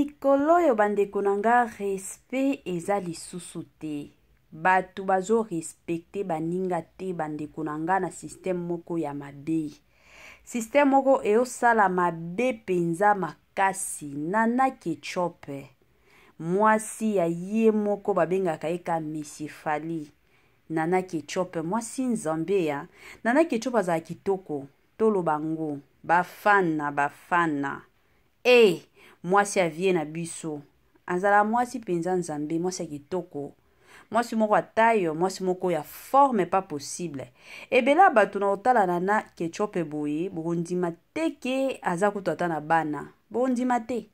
mikolo oyo bandeko na nga respect eza lisusu te bato bazorespecte baninga te bandeko na nga na systeme moko ya mabe systeme moko eosala mabe mpenza makasi nana ketchop mwasi ya ye moko babengaka ye ka mesifali nana ketchop mwasi nzambe ya nana ketchop azala kitoko tolobango bafana bafana e eh! hey! mwasi avie na biso azalaka mwasi mpenza nzambe mwasi ya kitoko mwasi moko atayo mwasi moko ya forme pas possible ebele eh ya bato na kotalana na kecho mpe boye bokondima te ke aza kutu ata na bana bokondima te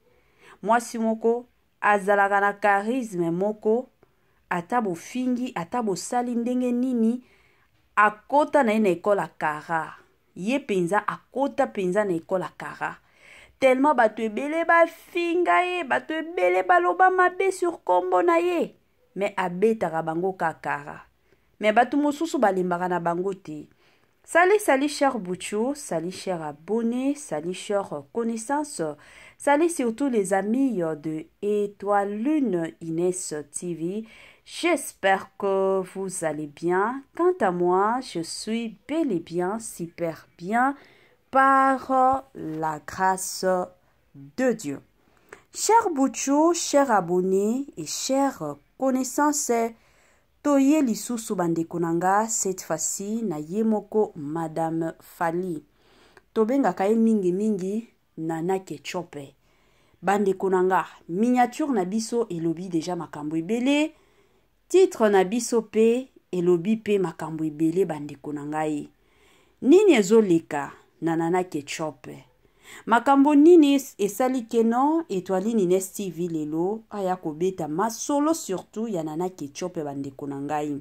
mwasi moko azalaka na charisme moko ata bofingi ata bosali ndenge nini akota na ye na ekole akara ye mpenza akota mpenza na ekole akara tellement bato ebele bafinga ye belé baloba sur combonaye. mais ye me bango kakara mais bato mosusu balembaka na bango te Salut, cher boutchou, salut cher abonné, salut cher connaissance, salut surtout les amis de Étoile Lune Inès TV. J'espère que vous allez bien. Quant à moi, je suis bel et bien super bien. par la grâce de Dieu. Cher Bouchou, cher abonné et chers connaissances, toye lisusu bandeko na nga cette fois-ci na ye moko madame fali tobengaka ye mingimingi nana kechope bandeko na nga miniature na biso elobi deja makambo ebele titre na biso mpe elobi mpe makambo ebele bandeko na ngai nini ezoleka nanana ketchup makambo nini esali keno etwali nines tv lelo aya kobeta masolo surtout ya nana ketchup bandeko na ngai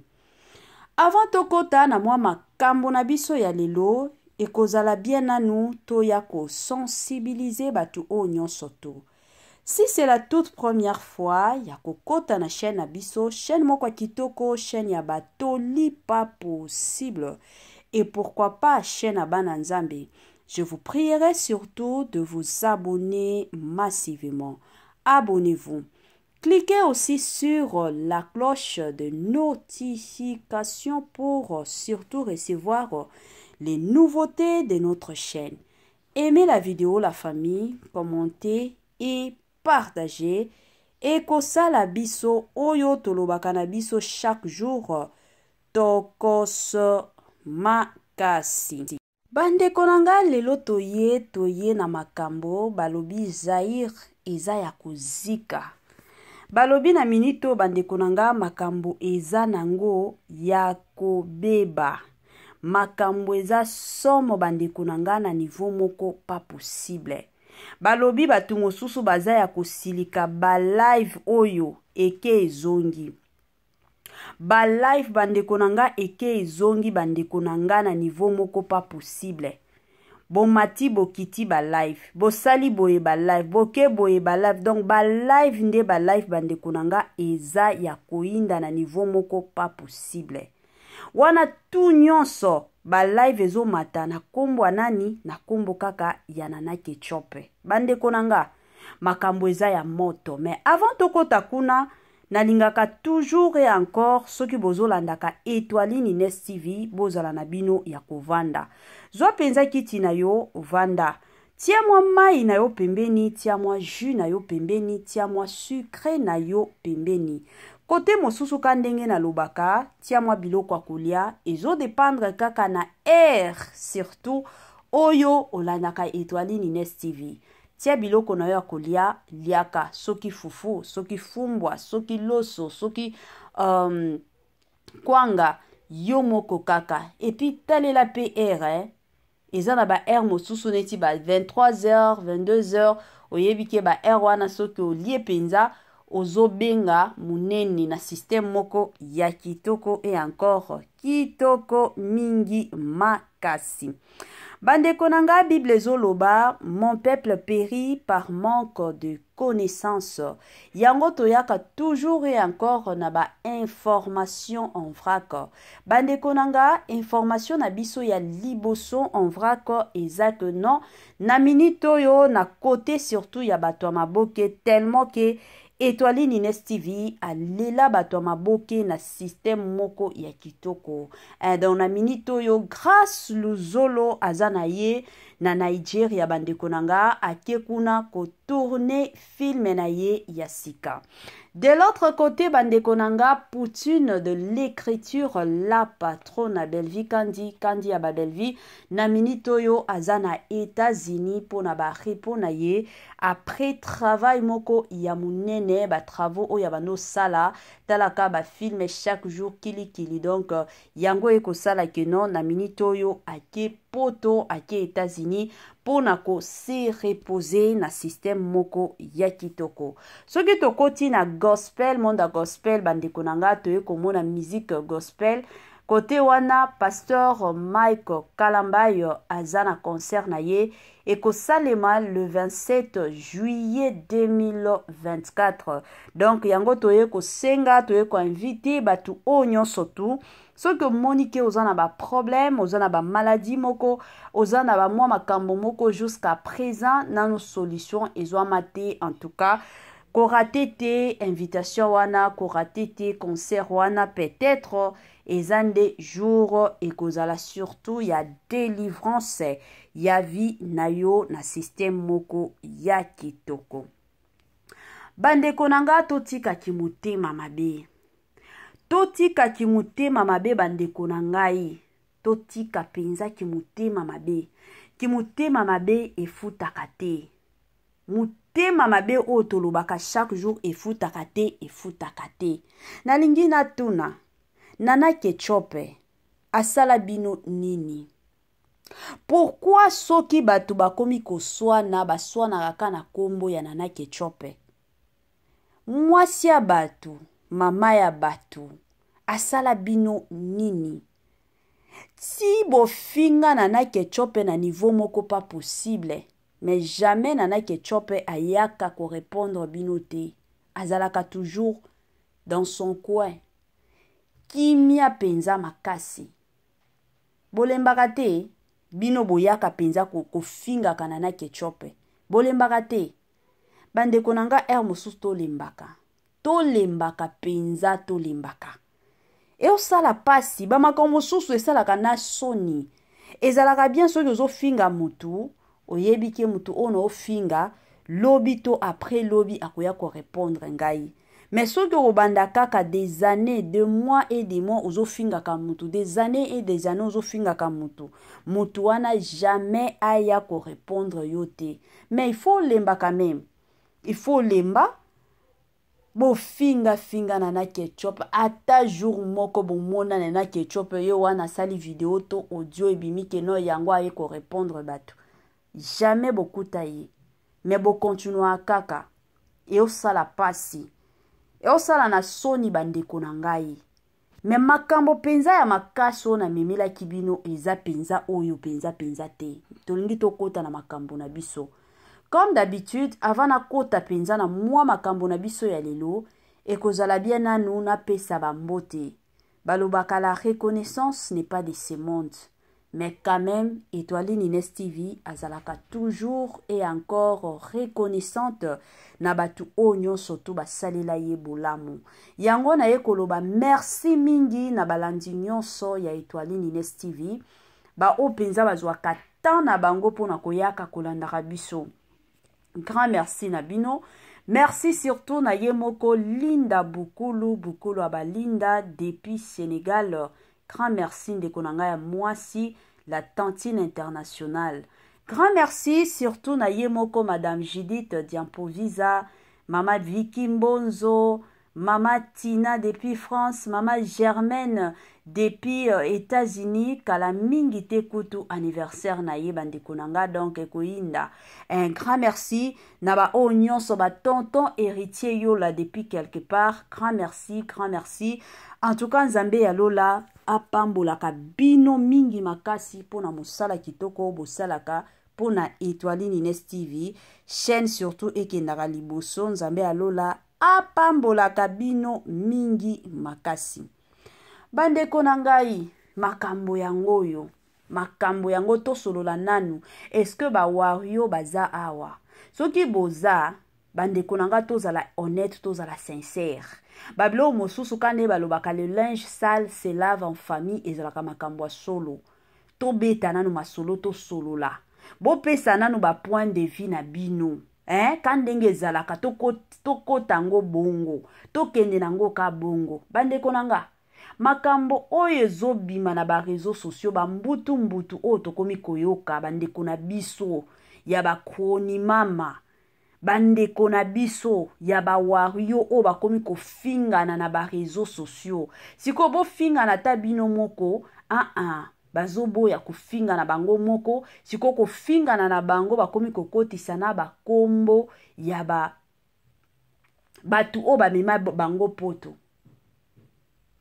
avant tokɔta na mwa makambo na biso ya lelo ekozala bien nanu toya kosensibilize bato oyo nyonso to si c'est la toute première fois ya kokɔta na chaîne na biso chaîne moko ya kitoko chaîne ya batoli pa possible et pourquoi pas chaîne Abana Zambi Je vous prierai surtout de vous abonner massivement. Abonnez-vous. Cliquez aussi sur la cloche de notification pour surtout recevoir les nouveautés de notre chaîne. Aimez la vidéo, la famille, commentez et partagez. Et la biso oyo tolo chaque jour. Tokos makasi bandeko na ngai lelo toye toye na makambo balobi zair eza ya kozika balobi na miniti oyo bandeko na ngai makambo eza nango ya kobeba makambo eza somo bandeko na ngai na nivo moko pa posible balobi bato mosusu baza ya kosilika balive oyo eke ezongi balife bandeko na nga eke ezongi bandeko na nga na nivo moko pa posible bomati bokiti balife bosali boye balife boke boye balife donc balife nde balife bandeko na nga eza ya koyinda na nivo moko pa posible wana tu nyonso balive ezomata na nkombo ya nani na nkombo kaka ya nana ketchup bandeko na nga makambo eza ya moto me avant tokɔta kuna nalingaka toujours e encore soki bozolandaka etwali nines tv bozala na bino ya kovanda zwa mpenza kiti na yo vanda tia mwa mai na yo pembeni tia mwa jus na yo pembeni tia mwa sucre na yo pembeni kote mosusu ka ndenge nalobaka tia mwa biloko ya kolia ezodependre kaka na aire surtout oyo olandaka etwali nines tv tia biloko na yo ya kolia liaka soki fufu soki fumbwa soki loso soki um, kwanga yo moko kaka epui talela mpe aire eh? eza na baaire mosusu neti ba 23h 22h oyebi ke baaire wana soki olie mpenza ozobenga monene na systeme moko ya kitoko e encore kitoko mingi makasi bandeko na ngai bible ezoloba mon peuple péri par manque de connaissance yango toyaka toujours et encore na bainformation en vrac bandeko na nga information na biso ya liboso en vrac eza ke non na minite oyo na kote surtout ya bato ya maboke tellement ke etwali nines tv alela bato ya maboke na systeme moko ya kitoko eh, donc na minite oyo grace luzolo aza na ye na nigeria bandeko na nga ake kuna kotourne filme na ye ya sika De l'autre côté, Bandekonanga, Poutine de l'écriture La patronne Belvi Kandi, Kandi Ababelvi, Namini Toyo, Azana, États-Unis, Pona ye après travail Moko, Yamunene, ba travaux Oyabano oh, Sala, Talaka, ba film chaque jour, Kili Kili, donc euh, Yango Eko Sala, Keno, Namini Toyo, Ake, poto ake états-unis mpona kose repose na systeme moko ya kitoko soki tokoti na gospel monde ya gospel bandeko na ngai toye komona musike gospel kote wana pasteur mike kalambai aza na concert na ye ekosalema le 27 juillet 2024 donc yango toye kosenga toye koinvite bato oyo nyonso tu soki omoni ke oza na baproblème oza na bamaladi moko oza na bamwa makambo moko jusqu'à présent nano solution ezwama te en tout cas korate te invitation wana korate te concert wana peut-être eza nde jour ekozala surtout ya délivrance ya vie na yo na systeme moko ya kitoko bandeko na nga totikaki motema mabe totika kimotema mabe bandeko na ngai totika mpenza kimotema mabe kimotema mabe efutaka te motema mabe oyo tolobaka chaque jour efutaka te efutaka te nalingi natuna nana kechope asala bino nini pourkui soki bato bakomi koswana baswanaka na nkombo ya nana kechope mwasi ya bato mama ya bato asala bino nini ti bofinga na na ketio mpe na niveau moko pa posible me jamais na na ketio mpe ayaka korépondre bino te azalaka toujours dans son coin kimia mpenza makasi bolembaka te bino boyaka mpenza kofingaka na na ketio mpe bolembaka te bandeko na nga ere mosusu tolembaka tolembaka mpenza tolembaka eosala pasi bamakambo mosusu esalaka na soni ezalaka bien soki ozofinga motu oyebi ke motu oyo na ofinga lobi to apres lobi akoya korepondre ngai me soki okobanda kaka des années de mois e de mois ozofingaka motu des années e des années ozofingaka motu motu wana jamais aya korepondre yo te mais ifo olemba quand même ifo olemba bofingafingana na ketchup ata jour moko bomonane na ketchup ye wana asali video to audio ebimi keno yango aye korépondre bato jamais bokuta ye me bokontinua kaka eosala pasi eosala na soni bandeko na ngai me makambo mpenza ya makasi oyo namemelaki bino eza mpenza oyo mpenza mpenza te tolingi tokɔta na makambo na biso comme d'habitude avant nakota mpenza na mwa makambo na biso ya lelo ekozala bie nanu napesa bango te balobaka la reconnaissance n'est pas de ce monde mais quand même étoile nines tv azalaka toujours et encore reconnaissante na bato oyo nyonso to basalela ye bolamu yango naye koloba merci mingi na balandi nyonso ya étoile nines tv baoyo mpenza bazwaka temps na bango mpona koyaka kolandaka biso Grand merci Nabino. Merci surtout Nayemoko Linda Bukulu, Bukulu Linda depuis Sénégal. Grand merci Ndekonanga ya Mwasi, la tantine internationale. Grand merci surtout Nayemoko Madame Judith Diampovisa, Mama Vicky Mbonzo, Mama Tina depuis France, Mama Germaine depi euh, états-unis kala mingi te kutu anniversaire na ye bandeko na nga donk ekoyinda un grand merci na baoyo nyonso batonton héritier yola depuis quelque part grand merci grand merci en tout cas nzambe ya lola apambolaka bino mingi makasi mpona mosala kitoko bosalaka mpona étoile nines tv chaîne surtout ekendaka liboso nzambe ya lola apambolaka bino mingi makasi bandeko na ngai makambo yango oyo makambo yango tosolola nanu eske bawario baza awa soki boza bandeko na ngai tozala honnête tozala sincère babiloko mosusu ka nde balobaka le linge sale se lave en famille ezalaka makambo ya solo tobeta nanu masolo tosolola bopesa nanu bapoint de vie na bino eh? ka ndenge ezalaka tokota to yango bongo tokende nango ka bongo bandeko na ngai makambo oyo ezobima na bareseau sociaux bambutumbutu oyo tokomi koyoka bandeko na biso ya bakroni mama bandeko na biso ya bawario oyo bakomi kofingana na bareseau sociaux sikoyo bofingana ata bino moko aa uh -uh. bazoboya kofingana bango moko sikoyo kofingana na bango bakomi kokotisa na bakombo ya ba bato oyo bamema bango poto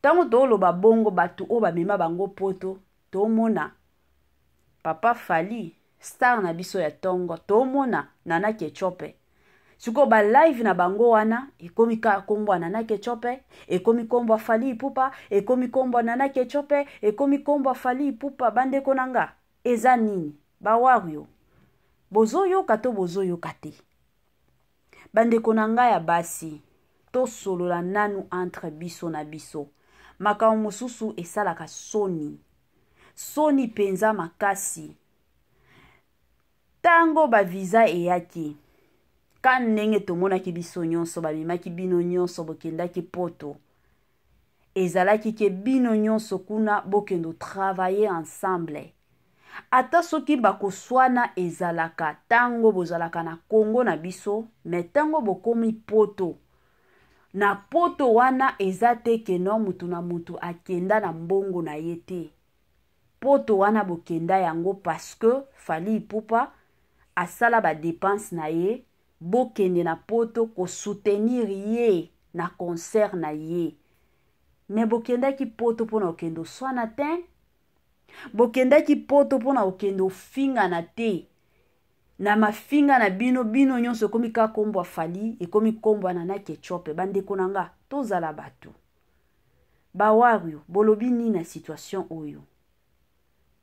ntango tooloba bongo bato oyo bamema bango poto tomona papa fali star na biso ya ntongo tomona nana kechope sikoyo balive na bango wana ekomi kaka nkombo ya nana kechope ekomi nkombo ya fali ipupa ekomi nkombo ya nana kechope ekomi nkombo ya fali ipupa bandeko na nga eza nini bawario bozoyoka to bozoyoka te bandeko na ngai ya basi tosolola nanu entre biso na biso makambo mosusu esalaka soni soni mpenza makasi ntango baviza eyaki ka ndenge tomonaki biso nyonso bamemaki bino nyonso bokendaki poto ezalaki ke bino nyonso kuna bokende otravaye ensemble ata soki bakoswana ezalaka ntango bozalaka na kongo na biso me ntango bokomi poto na poto wana eza te keno motu na motu akenda na mbongo na ye te poto wana bokenda yango paske fali ipupa asala badepanse na ye bokende na poto kosoutenir ye na concert na ye me bokendaki poto mpona okende oswana te bokendaki poto mpona okende ofingana te na mafinga na bino bino nyonso ekomi kaka nkombo ya fali ekomi nkombo ya nana ketchope bandeko na nga tozala bato bawario bolobi nini na situation oyo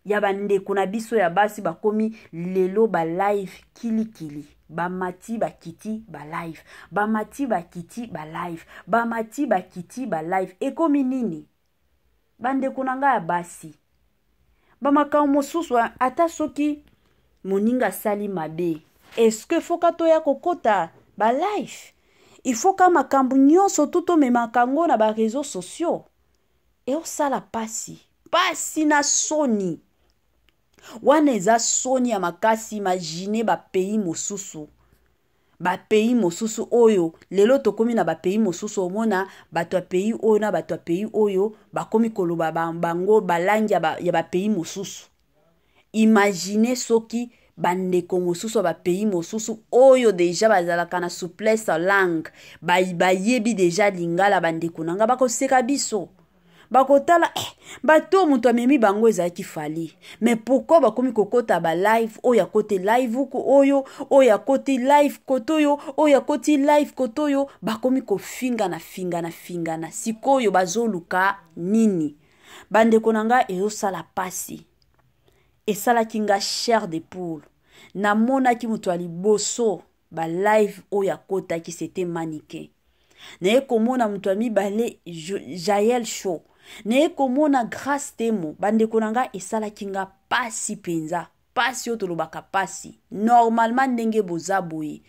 ya bandeko na biso ya basi bakomi lelo balive kilikili bamati bakiti balive bamati bakiti balive bamati bakiti balive ekomi nini bandeko na ngai ya basi bamakambo mosusu ata soki moninga asali mabe eske foka toya kokɔta balife ifoka makambo nyonso tu tomemaka yango na bareseau sociaux eosala pasi pasi na soni wana eza soni ya makasi imagine bapeyi mosusu bapeyi mosusu oyo lelo tokómi na bapeyi mosusu omona bato ya peyi oyo na bato ya peyi oyo bakómi koloba bango balangi ya bapeyi mosusu imagine soki bandeko mosusu ya bapays mosusu oyo deja bazalaka na souplesse langue bayebi deja lingala bandeko na nga bakoseka biso bakotala eh, bato oyo moto amemi bango ezalaki fali me pourkui bakomi kokɔta balive oyo akoti live uku oyo oyo akoti live kotoyo oyo akoti live kotoyo bakomi kofingana fingana fingana sikoyo bazoluka nini bandeko na nga ezosala mpasi esalaki nga chair de poule namonaki moto ya liboso balive oyo akotaki sete manike naye komona moto ya mibale jael show naye komona grâce temo bandeko na nga esalaki nga pasi mpenza pasi oyo tolobaka pasi normalema ndenge boza boye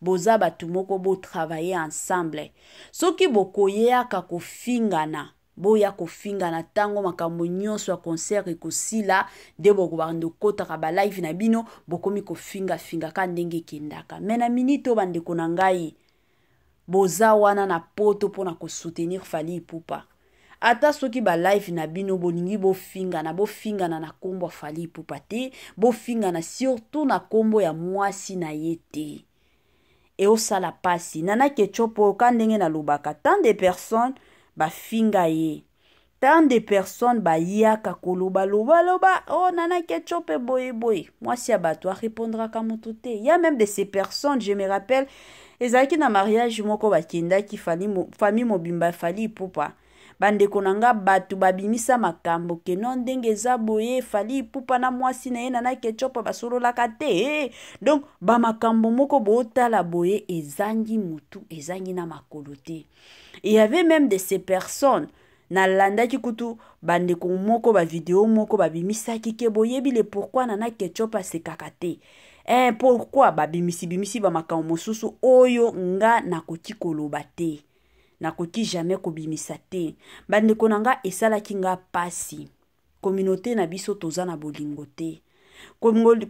boza bato moko botravaye ensemble soki bokoyeyaka kofingana boya kofinga na ntango makambo nyonso ya concert ekosila nde bokobanda okotaka balive na bino bokomi kofingafinga ka ndenge ekendaka me na minite oyo bandeko na ngai boza wana na poto mpona kosoutenir fali ipupa ata soki balive na bino bolingi bofingana bofingana na nkombo ya fali ipupa te bofingana surtout na nkombo ya mwasi na ye te eosala mpasi nana kecho mpo ka ndenge nalobaka tant de personnes finga ye tant de personnes ba ka koloba loba loba oh, nanaki si moi si mwasi ya répondra arépondraka il y a même de ces personnes je me rappelle esaki na mariage moko bakendaki famille mobimba falli ipupa mo bandeko na nga bato babimisa makambo keno ndenge eza boye efali epupa na mwasi na ye nana ketchup basololaka te eh! donc bamakambo moko bootala boye ezangi motu ezangi na makolo te e yave meme de ces personnes nalandaki kutu bandeko moko bavideo moko babimisaki ke boyebile pourkui nana ketchup asekaka te eh, pourkui babimisi bimisi bamakambo mosusu oyo nga nakoki koloba te nakoki jamai kobimisa te bandeko na nga esalaki nga pasi kominauté na biso toza na bolingo te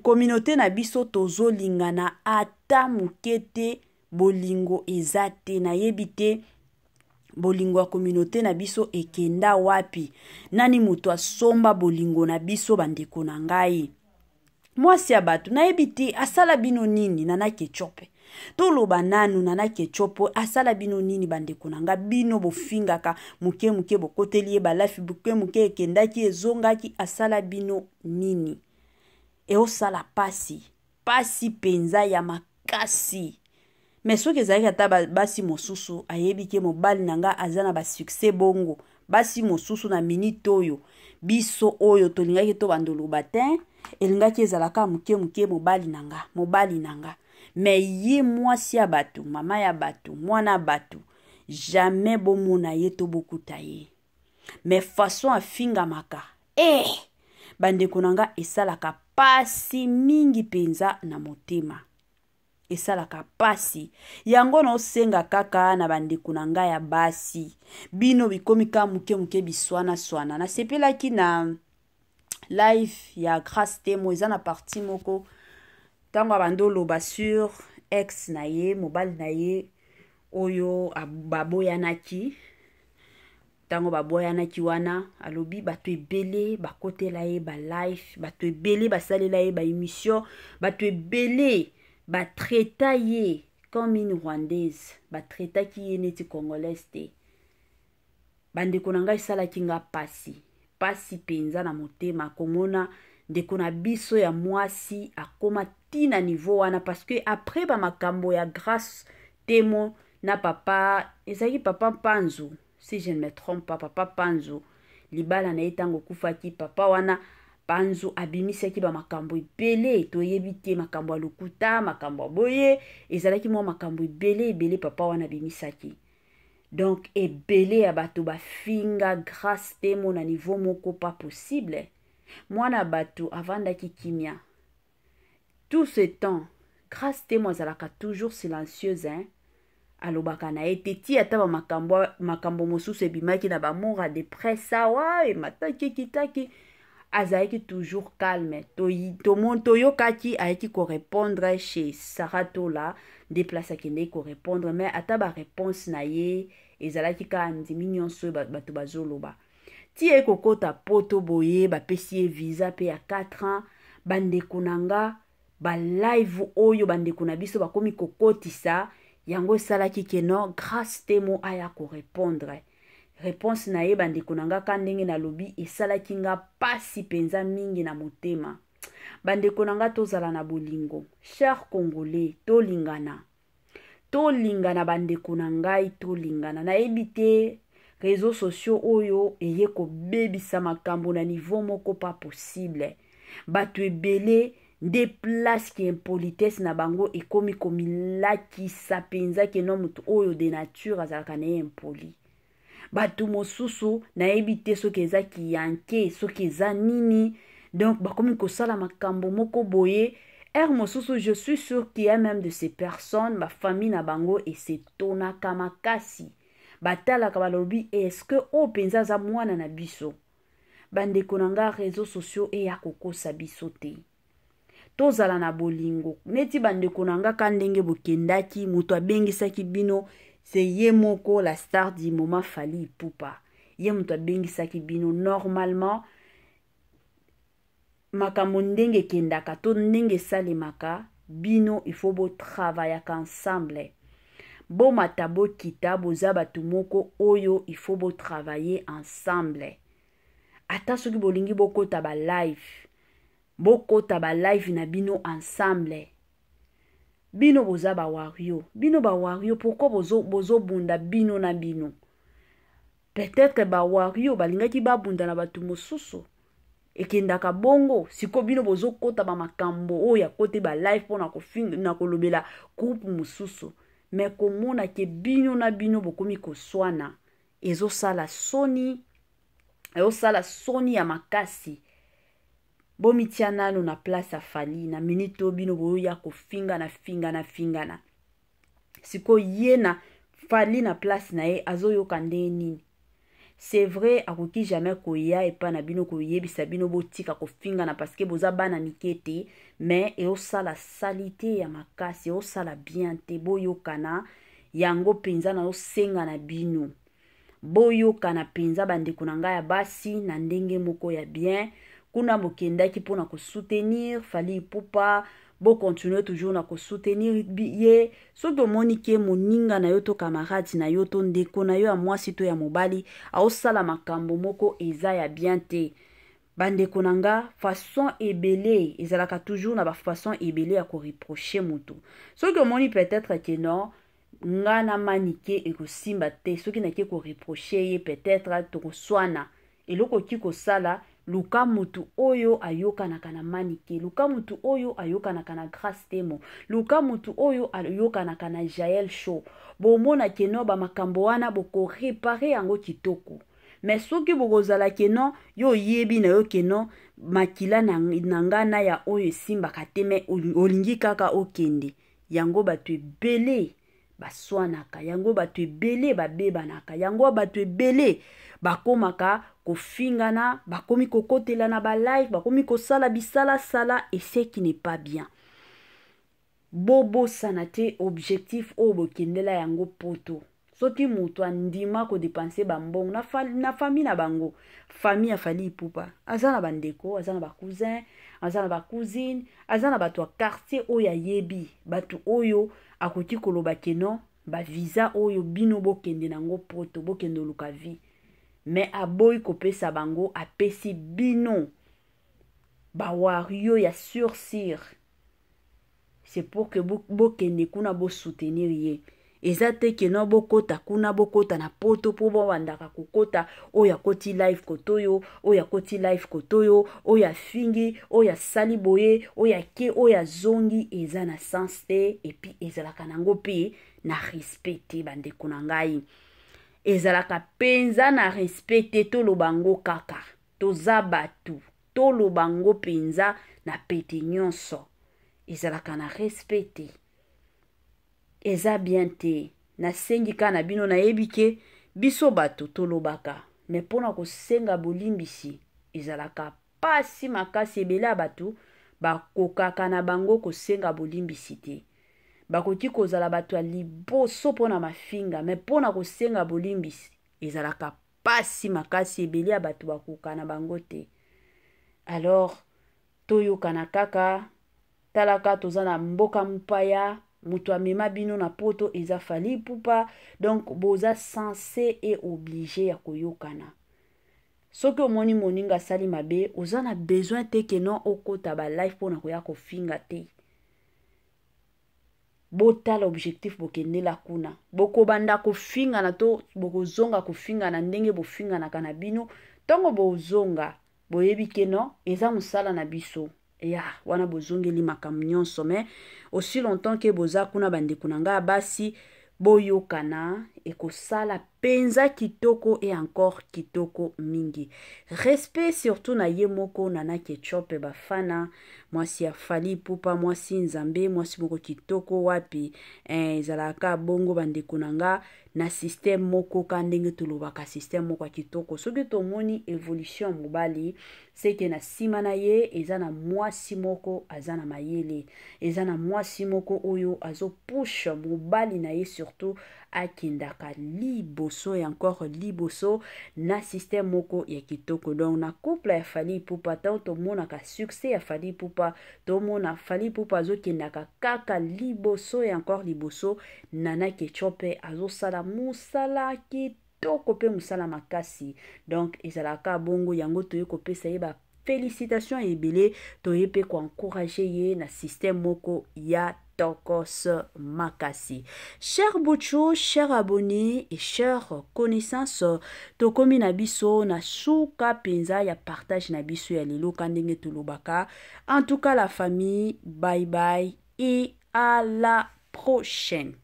kominauté na biso tozolingana ata moke te bolingo eza te nayebi te bolingo ya kominauté na biso ekenda wapi nani moto asomba bolingo na biso bandeko na ngai mwasi ya bato nayebi te asala bino nini nana kechope toloba nanu na nayeke tio mpo asala bino nini bandeko na nga bino bofingaka moke moke bokoteli ye balafi moke moke ekendaki ezongaki asala bino nini eosala pasi pasi mpenza ya makasi me soki ezalaki ata basi mosusu ayebi ke mobali na nga aza na basuksès bongo basi mosusu na minite oyo biso oyo tolingaki tobanda oloba te elingaki ezalaka moke moke mobali na nga mobali na nga me ye mwasi ya bato mama ya bato mwana ya bato jamai bomona ye to bokuta ye me façon afingamaka e eh! bandeko na nga esalaka pasi mingi mpenza na motema esalaka pasi yango naosenga kaka na bandeko na ngai ya basi bino bikomi ka moke moke biswana-swana nasepelaki na live ya grace temo eza na parti moko ntango abandi oloba sur ex na ye mobali na ye oyo baboyanaki ntango baboyanaki wana alobi bato ebele bakotela ye balife bato ebele basalela ye baémission bato ebele batraita ye comme une rwandaise batraitaki ye neti congolaise te bandeko na ngai esalaki nga pasi pasi mpenza na motema komona ndeko na biso ya mwasi akóma ntina nivo wana parceke apres bamakambo ya grace temo na papa ezalaki papa mpanzu si je ne me trompe pas papa mpanzu libala na ye ntango okufaki papa wana mpanzu abimisaki bamakambo ebele toyebi te makambo ya lokuta makambo ya boye ezalaki mwa makambo ebele ebele papa wana abimisaki donk ebele ya bato bafinga grâce temo na niveau moko pa possible mwana bato avandaki kimia tout ce temps grâce témoin azalaka toujours silencieuse hein? alobaka na ye te ti ata bamakambo makambo mosusu ebimaki na bamour de presse awa emataki kitaki azalaki toujours calme toyokaki to ayaki korépondre chez sara tola nde place akendeki korépondre mais ata baréponse na ye ezalaki kaka ndimi nyonso oyo bato bazoloba ba ti ye kokɔta poto boye bapesi ye viza mpe ya 4 ans bandeko na nga balive oyo bandeko na biso bakomi kokotisa yango esalaki keno grâce te mo aya korépondre réponse na ye bandeko na nga ka ndenge nalobi esalaki nga mpasi mpenza mingi na motema bandeko na nga tozala na bolingo cher congolais tolingana tolingana bandeko na ngai tolingana nayebi te réseau sociaux oyo eye kobebisa makambo na nivo moko pa posible bato ebele nde place ya impolitesse na bango ekómi komilakisa mpenza keno moto oyo de nature azalaka na ye impoli bato mosusu nayebi te soki eza kiyanke soki eza nini donc bakomi kosala makambo moko boye r mosusu je suis sûr qu'il y a même de ces personnes bafamille na bango esetonaka makasi batalaka balobi eske oyo mpenza aza mwana na biso bandeko na nga réseau sociaux eya kokosa biso te tozala na bolingo neti bandeko na nga ka ndenge bokendaki moto abengisaki bino se ye moko la star du moment fali ipupa ye moto abengisaki bino normalement makambo ndenge ekendaka to ndenge esalemaka bino ifo botravayaka ensemble bomata bokita boza bato moko oyo ifo botravaille ensemble ata soki bolingi bokota balive bokota balive na bino ensemble bino boza bawario bino bawario pourkui bozobunda bozo bino na bino peut-être bawario balingaki babunda na bato mosusu ekendaka bongo sikoyo bino bozokota bamakambo oyo akote balive mpona kolobela groupe mosusu me komona ke bino na bino bokomi koswana ezosala soni ezosala soni ya makasi bomitia nano na place ya fali na miniti oyo bino boya kofingana fingana fingana sikoyo ye na fali na place na ye azoyoka nde nini c'est vrai akoki jamais koya epai na bino koyebisa bino botika kofingana parceke boza bana mike te mais eosala sali te ya makasi eosala bien te boyokana yango mpenza naosenga na bino boyokana mpenza bandeko na ngai ya basi na ndenge moko ya bien kuna bokendaki mpona kosoutenir fali ipupa bokontinue toujours na kosoutenir ye so tomoni ke moninga na yo to kamaradi na yo to ndeko na yo ya mwasi to ya mobali aosala makambo moko eza ya bien te bandeko na nga façon ebele ezalaka toujours na bafaçon ebele ya koreproche motu soki omoni peut-être ke non nga na mani ke ekosimba te soki nake koreproche ye peut-être tokoswana eloko okoki kosala luka motu oyo ayokanaka na manike luka motu oyo ayokanaka na grace temo luka motu oyo ayokanaka na jael show bomona keno bamakambo wana bokorepare yango kitoko me soki bokozala keno yo oyebi na yo keno makila na nga na ya oyo esimbaka te me olingi kaka okende yango bato ebele baswanaka yango bato ebele babebanaka yango bato ebele bakomaka kofingana bakomi kokotela na balive bakomi kosala bisalasala eseki ne pas bien bobosana te objectif oyo bokendela yango poto so ti moto andima kodepanse bambongo na, fa, na famille na bango famille afali ipupa aza na bandeko aza na bacousin aza na bacousine aza na bato ya quartier oyo ayebi bato oyo akoki koloba kenon baviza oyo bino bokende nango poto bokende oluka vie me aboyi kopesa bango apesi bino bawario ya sursir c'est pour que bokende bo kuna bosoutenir ye bo eza te keno bokota kuna bokota na poto mpo bawandaka kokota oyo akoti live kotoyo oyo akoti live kotoyo oyo afingi oyo asali boye oyo ake oyo azongi eza na sens te epi ezalaka nango mpe na respect te bandeko na ngai ezalaka mpenza na respect te toloba ngo kaka toza bato toloba ngo mpenza na pete nyonso ezalaka na respect te eza bien te nasengi kaka na bino nayebi ke biso bato tolobaka me mpona kosenga bolimbisi ezalaka pasi makasi ebele ya bato bakokaka na bango kosenga bolimbisi te bakoki kozala bato ya liboso mpona mafinga me mpona kosenga bolimbisi ezalaka pasi makasi ebele ya bato bakoka na bango te alors toyokana kaka talaka toza na mboka mopaya moto amema bino na poto eza fali pupa donk boza sense e oblige ya koyokana soki omoni moninga asali mabe oza na besoin te ke non okota balife mpona koya kofinga te botala objectif bokendela kuna bokobanda kofingana to bokozonga kofingana ndenge bofinganaka na bino ntongo bozonga boyebi ke non eza mosala na biso ya wana bozongeli makambo nyonso me aussi longtemps ke boza kuna bandeko na ngai basi boyokana ekosala mpenza kitoko e encore kitoko mingi respect surtout na ye moko nana ketchop bafana mwasi ya fali pupa mwasi nzambe mwasi moko kitoko wapi eh, ezalaka bongo bandeko na nga na systeme moko ka ndenge tolobaka systeme moko ya kitoko soki tomoni évolution ya mobali seke na nsima na ye eza na mwasi moko aza na mayele eza na mwasi moko oyo azopushe mobali na ye surtout akendaka libo et encore liboso na système moko ya kitoko donc na couple ya fali monde a ka succès ya fali pupa tomona fali na azokendaka kaka liboso et encore liboso nana ketio sala sala musala kitoko moussala musala makasi donc ezalaka bongo yango sa kopesa félicitations et félicitation ebele pe ko encourager ye na système moko ya Tokos Makasi. Cher Bocho, cher abonné et cher connaissance, Tokomi Nabiso, Nasuka Penza, ya partage Nabiso, ya Lilo Kandenge Tulubaka. En tout cas, la famille, bye bye et à la prochaine.